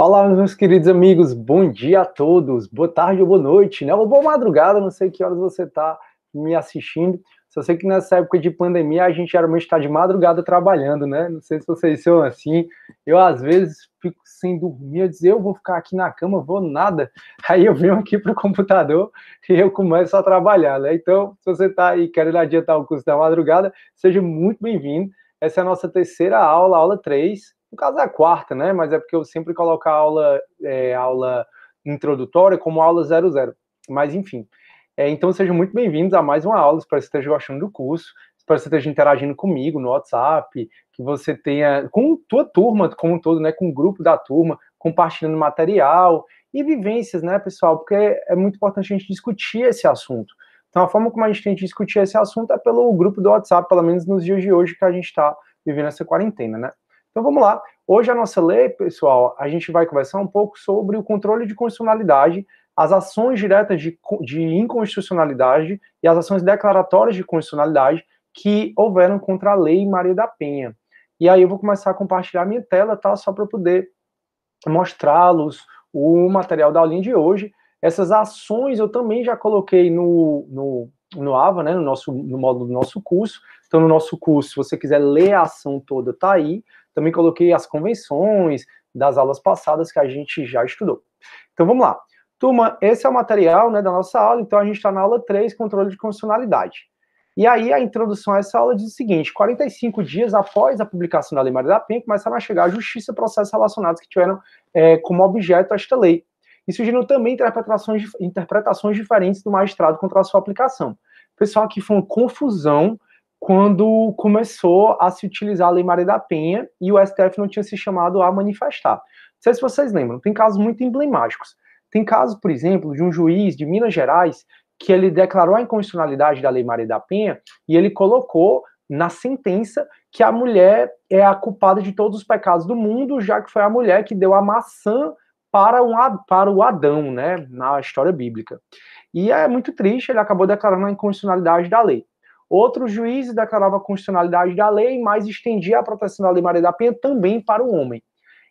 Olá, meus queridos amigos, bom dia a todos, boa tarde ou boa noite, né? Ou boa madrugada, não sei que horas você está me assistindo. Só sei que nessa época de pandemia a gente geralmente está de madrugada trabalhando, né? Não sei se vocês são assim. Eu às vezes fico sem dormir, eu dizer, eu vou ficar aqui na cama, vou nada. Aí eu venho aqui para o computador e eu começo a trabalhar, né? Então, se você está aí querendo adiantar o curso da madrugada, seja muito bem-vindo. Essa é a nossa terceira aula, aula 3 no caso é a quarta, né? Mas é porque eu sempre coloco a aula, é, aula introdutória como aula 00. Mas enfim. É, então sejam muito bem-vindos a mais uma aula. Espero que você esteja gostando do curso. Espero que você esteja interagindo comigo no WhatsApp, que você tenha com tua turma como um todo, né? Com o grupo da turma, compartilhando material e vivências, né, pessoal? Porque é muito importante a gente discutir esse assunto. Então, a forma como a gente tem de discutir esse assunto é pelo grupo do WhatsApp, pelo menos nos dias de hoje que a gente está vivendo essa quarentena, né? Então vamos lá. Hoje a nossa lei, pessoal, a gente vai conversar um pouco sobre o controle de constitucionalidade, as ações diretas de, de inconstitucionalidade e as ações declaratórias de constitucionalidade que houveram contra a lei Maria da Penha. E aí eu vou começar a compartilhar minha tela, tá? Só para poder mostrá-los o material da aulinha de hoje. Essas ações eu também já coloquei no, no, no AVA, né? No, nosso, no módulo do nosso curso. Então, no nosso curso, se você quiser ler a ação toda, tá aí. Também coloquei as convenções das aulas passadas que a gente já estudou. Então vamos lá. Turma, esse é o material né, da nossa aula, então a gente está na aula 3, controle de constitucionalidade. E aí a introdução a essa aula diz o seguinte: 45 dias após a publicação da Lei Maria da Penha, começaram a chegar à justiça processos relacionados que tiveram é, como objeto esta lei. E surgiram também interpretações, interpretações diferentes do magistrado contra a sua aplicação. Pessoal, aqui foi uma confusão quando começou a se utilizar a Lei Maria da Penha e o STF não tinha se chamado a manifestar. Não sei se vocês lembram, tem casos muito emblemáticos. Tem caso, por exemplo, de um juiz de Minas Gerais que ele declarou a inconstitucionalidade da Lei Maria da Penha e ele colocou na sentença que a mulher é a culpada de todos os pecados do mundo, já que foi a mulher que deu a maçã para, um, para o Adão, né, na história bíblica. E é muito triste, ele acabou declarando a inconstitucionalidade da lei. Outro juiz declarava a constitucionalidade da lei, mas estendia a proteção da Lei Maria da Penha também para o homem.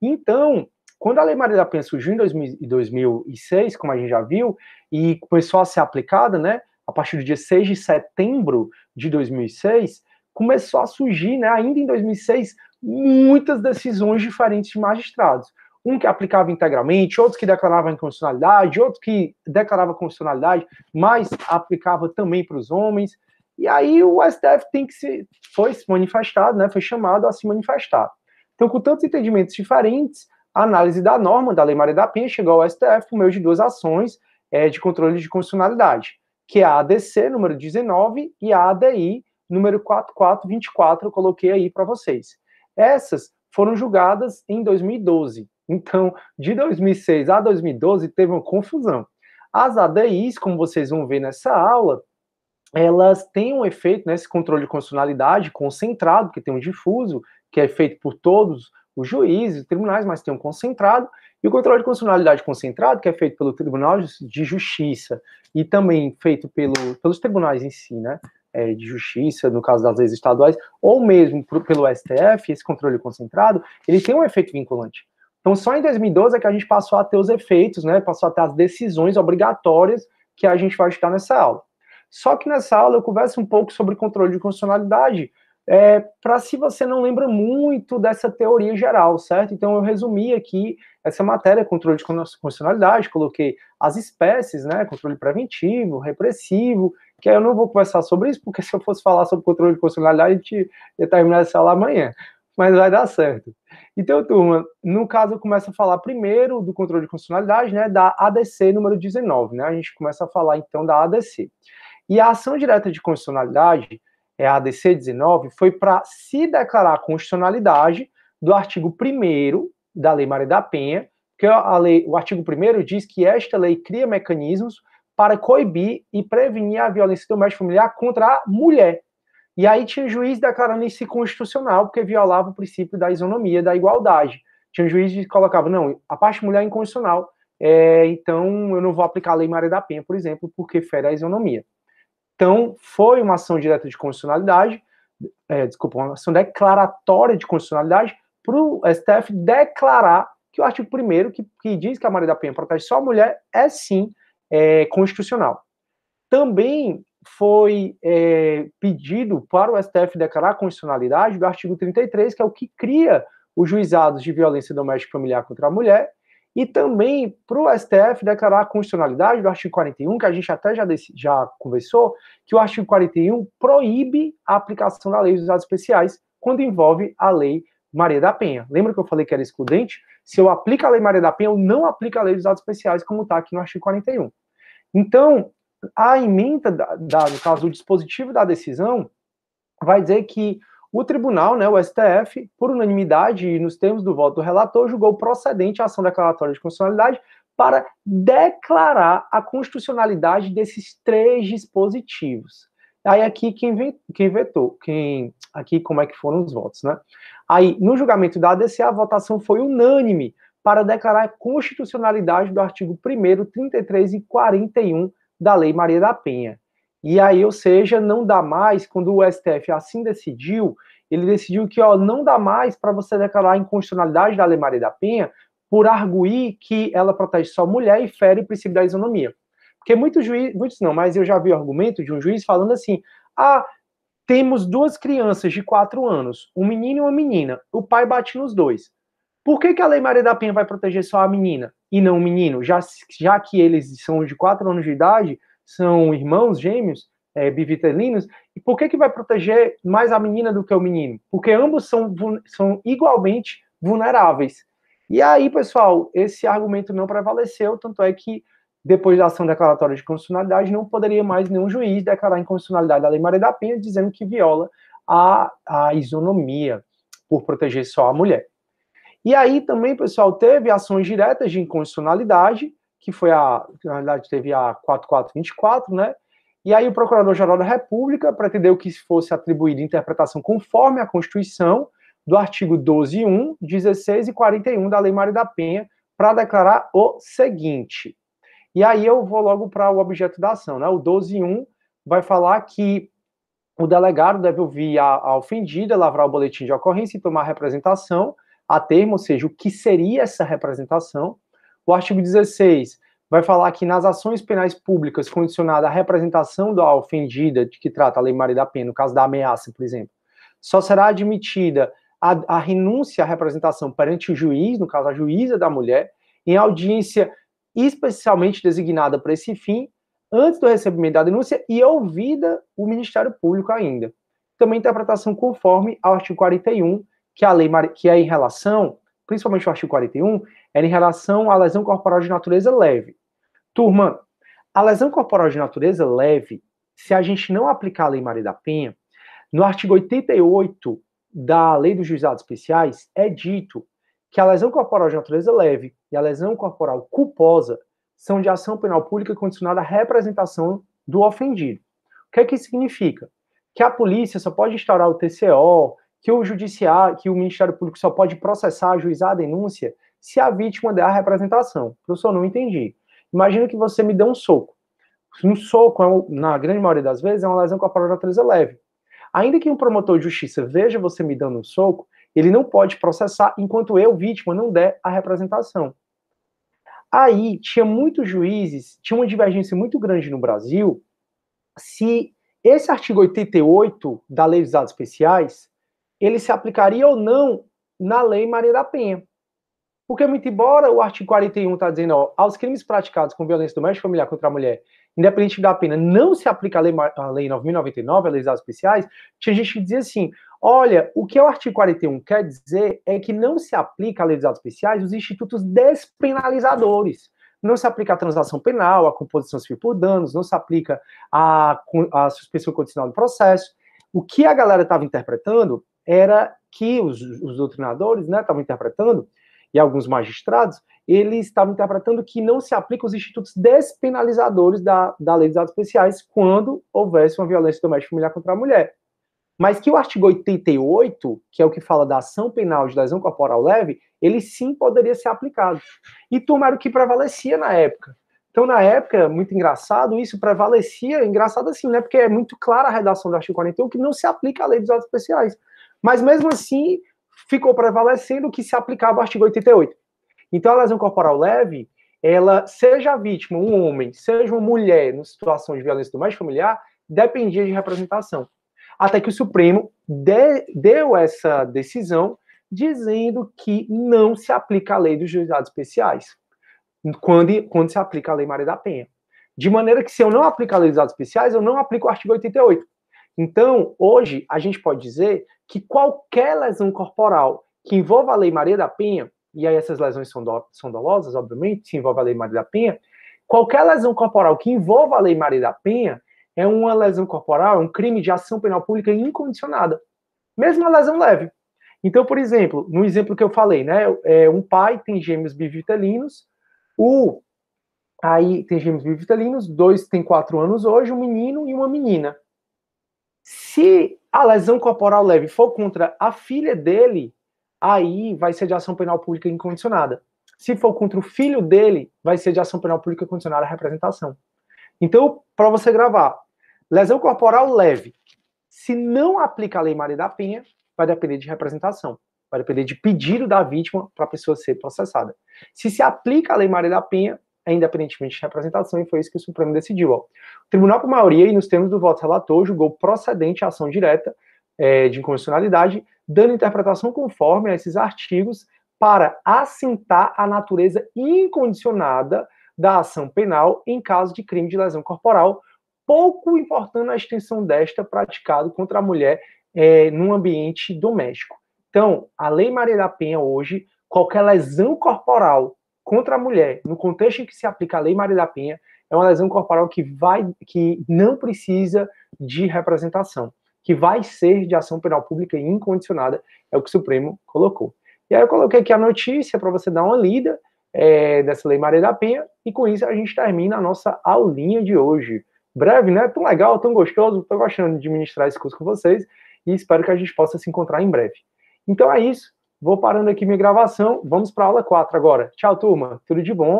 Então, quando a Lei Maria da Penha surgiu em 2006, como a gente já viu, e começou a ser aplicada, né, a partir do dia 6 de setembro de 2006, começou a surgir, né, ainda em 2006, muitas decisões diferentes de magistrados. Um que aplicava integralmente, outros que declarava inconstitucionalidade, outro que declarava constitucionalidade, mas aplicava também para os homens. E aí o STF tem que se foi se manifestado, né, foi chamado a se manifestar. Então, com tantos entendimentos diferentes, a análise da norma da Lei Maria da Penha chegou ao STF por meio de duas ações é, de controle de constitucionalidade, que é a ADC número 19 e a ADI número 4424, eu coloquei aí para vocês. Essas foram julgadas em 2012. Então, de 2006 a 2012 teve uma confusão. As ADIs, como vocês vão ver nessa aula, elas têm um efeito, né, controle de constitucionalidade concentrado, que tem um difuso, que é feito por todos os juízes, tribunais, mas tem um concentrado, e o controle de constitucionalidade concentrado, que é feito pelo Tribunal de Justiça e também feito pelo, pelos tribunais em si, né, é, de justiça, no caso das leis estaduais, ou mesmo pro, pelo STF, esse controle concentrado, ele tem um efeito vinculante. Então, só em 2012 é que a gente passou a ter os efeitos, né, passou a ter as decisões obrigatórias que a gente vai estudar nessa aula. Só que nessa aula eu converso um pouco sobre controle de constitucionalidade, é, para se você não lembra muito dessa teoria geral, certo? Então eu resumi aqui essa matéria, controle de constitucionalidade, coloquei as espécies, né? Controle preventivo, repressivo, que aí eu não vou conversar sobre isso, porque se eu fosse falar sobre controle de constitucionalidade, a gente ia terminar essa aula amanhã. Mas vai dar certo. Então, turma, no caso, eu começo a falar primeiro do controle de constitucionalidade, né? Da ADC número 19, né? A gente começa a falar então da ADC. E a ação direta de constitucionalidade, é a ADC 19, foi para se declarar a constitucionalidade do artigo 1 da Lei Maria da Penha, que é a lei, o artigo 1 diz que esta lei cria mecanismos para coibir e prevenir a violência doméstica familiar contra a mulher. E aí tinha juiz declarando isso constitucional, porque violava o princípio da isonomia, da igualdade. Tinha juiz que colocava, não, a parte mulher é inconstitucional, é, então eu não vou aplicar a Lei Maria da Penha, por exemplo, porque fere a isonomia. Então, foi uma ação direta de constitucionalidade, é, desculpa, uma ação declaratória de constitucionalidade para o STF declarar que o artigo 1 que, que, diz que a Maria da Penha protege só a mulher, é sim é, constitucional. Também foi é, pedido para o STF declarar a constitucionalidade do artigo 33, que é o que cria os juizados de violência doméstica e familiar contra a mulher e também para o STF declarar a constitucionalidade do artigo 41, que a gente até já, já conversou, que o artigo 41 proíbe a aplicação da lei dos dados especiais quando envolve a lei Maria da Penha. Lembra que eu falei que era excludente? Se eu aplico a lei Maria da Penha, eu não aplico a lei dos dados especiais, como está aqui no artigo 41. Então, a emenda, da, da, no caso, o dispositivo da decisão, vai dizer que o tribunal, né, o STF, por unanimidade e nos termos do voto do relator, julgou procedente a ação declaratória de constitucionalidade para declarar a constitucionalidade desses três dispositivos. Aí aqui quem, quem vetou, quem aqui como é que foram os votos, né? Aí no julgamento da ADC a votação foi unânime para declarar a constitucionalidade do artigo 1 33 e 41 da Lei Maria da Penha. E aí, ou seja, não dá mais, quando o STF assim decidiu, ele decidiu que ó, não dá mais para você declarar a inconstitucionalidade da Lei Maria da Penha por arguir que ela protege só mulher e fere o princípio da isonomia. Porque muitos juízes, muitos não, mas eu já vi argumento de um juiz falando assim: ah, temos duas crianças de quatro anos, um menino e uma menina, o pai bate nos dois. Por que, que a Lei Maria da Penha vai proteger só a menina e não o menino? Já, já que eles são de quatro anos de idade, são irmãos gêmeos, é, bivitelinos, e por que, que vai proteger mais a menina do que o menino? Porque ambos são, são igualmente vulneráveis. E aí, pessoal, esse argumento não prevaleceu, tanto é que depois da ação declaratória de constitucionalidade, não poderia mais nenhum juiz declarar inconstitucionalidade da Lei Maria da Penha, dizendo que viola a, a isonomia por proteger só a mulher. E aí também, pessoal, teve ações diretas de inconstitucionalidade, que foi a, na realidade teve a 4424, né? E aí o Procurador-Geral da República pretendeu que fosse atribuída interpretação conforme a Constituição do artigo 12.1, 16 e 41 da Lei Maria da Penha para declarar o seguinte. E aí eu vou logo para o objeto da ação, né? O 12.1 vai falar que o delegado deve ouvir a, a ofendida, lavrar o boletim de ocorrência e tomar representação a termo, ou seja, o que seria essa representação, o artigo 16 vai falar que nas ações penais públicas condicionada à representação da ofendida, de que trata a lei Maria da Pena, no caso da ameaça, por exemplo, só será admitida a, a renúncia à representação perante o juiz, no caso a juíza da mulher, em audiência especialmente designada para esse fim, antes do recebimento da denúncia e ouvida o Ministério Público ainda. Também interpretação conforme ao artigo 41, que a lei que é em relação principalmente o artigo 41, era em relação à lesão corporal de natureza leve. Turma, a lesão corporal de natureza leve, se a gente não aplicar a Lei Maria da Penha, no artigo 88 da Lei dos Juizados Especiais, é dito que a lesão corporal de natureza leve e a lesão corporal culposa são de ação penal pública condicionada à representação do ofendido. O que é que significa? Que a polícia só pode instaurar o TCO, que o judiciário, que o Ministério Público só pode processar, ajuizar a denúncia se a vítima der a representação. Professor, não entendi. Imagina que você me dê um soco. Um soco, é na grande maioria das vezes, é uma lesão corporal de natureza leve. Ainda que um promotor de justiça veja você me dando um soco, ele não pode processar enquanto eu, vítima, não der a representação. Aí tinha muitos juízes, tinha uma divergência muito grande no Brasil se esse artigo 88 da Lei dos Dados Especiais ele se aplicaria ou não na Lei Maria da Penha. Porque, muito embora o artigo 41 está dizendo, ó, aos crimes praticados com violência doméstica familiar contra a mulher, independente da pena, não se aplica a Lei, a lei 9.099, a Lei das Especiais, tinha gente que dizia assim, olha, o que o artigo 41 quer dizer é que não se aplica a Lei dos Atos Especiais os institutos despenalizadores. Não se aplica a transação penal, a composição civil por danos, não se aplica a, a suspensão condicional do processo. O que a galera estava interpretando era que os, os doutrinadores né, estavam interpretando, e alguns magistrados, eles estavam interpretando que não se aplicam os institutos despenalizadores da, da Lei dos Atos Especiais quando houvesse uma violência doméstica familiar contra a mulher. Mas que o artigo 88, que é o que fala da ação penal de lesão corporal leve, ele sim poderia ser aplicado. E tomaram que prevalecia na época. Então, na época, muito engraçado, isso prevalecia, engraçado assim, né? Porque é muito clara a redação do artigo 41 que não se aplica à lei dos atos especiais. Mas mesmo assim, ficou prevalecendo que se aplicava o artigo 88. Então, a lesão corporal leve, ela, seja a vítima um homem, seja uma mulher, numa situação de violência doméstica familiar, dependia de representação. Até que o Supremo de, deu essa decisão dizendo que não se aplica a lei dos juizados especiais, quando, quando se aplica a lei Maria da Penha. De maneira que, se eu não aplico a lei dos juizados especiais, eu não aplico o artigo 88. Então, hoje, a gente pode dizer que qualquer lesão corporal que envolva a Lei Maria da Penha, e aí essas lesões são, do, são dolosas, obviamente, se envolve a Lei Maria da Penha, qualquer lesão corporal que envolva a Lei Maria da Penha é uma lesão corporal, é um crime de ação penal pública incondicionada, mesmo a lesão leve. Então, por exemplo, no exemplo que eu falei, né, é, um pai tem gêmeos bivitelinos, o aí tem gêmeos bivitelinos, dois têm quatro anos hoje, um menino e uma menina. Se a lesão corporal leve for contra a filha dele, aí vai ser de ação penal pública incondicionada. Se for contra o filho dele, vai ser de ação penal pública condicionada à representação. Então, para você gravar, lesão corporal leve. Se não aplica a Lei Maria da Penha, vai depender de representação. Vai depender de pedido da vítima para a pessoa ser processada. Se se aplica a Lei Maria da Penha, independentemente de representação, e foi isso que o Supremo decidiu. Ó. O tribunal, por maioria e nos termos do voto relator, julgou procedente a ação direta é, de inconstitucionalidade, dando interpretação conforme a esses artigos para assentar a natureza incondicionada da ação penal em caso de crime de lesão corporal, pouco importando a extensão desta praticado contra a mulher é, num ambiente doméstico. Então, a Lei Maria da Penha hoje, qualquer lesão corporal contra a mulher, no contexto em que se aplica a Lei Maria da Penha, é uma lesão corporal que vai que não precisa de representação, que vai ser de ação penal pública incondicionada, é o que o Supremo colocou. E aí eu coloquei aqui a notícia para você dar uma lida é, dessa Lei Maria da Penha, e com isso a gente termina a nossa aulinha de hoje. Breve, né? Tão legal, tão gostoso, tô gostando de ministrar esse curso com vocês, e espero que a gente possa se encontrar em breve. Então é isso. Vou parando aqui minha gravação. Vamos para a aula 4 agora. Tchau, turma. Tudo de bom.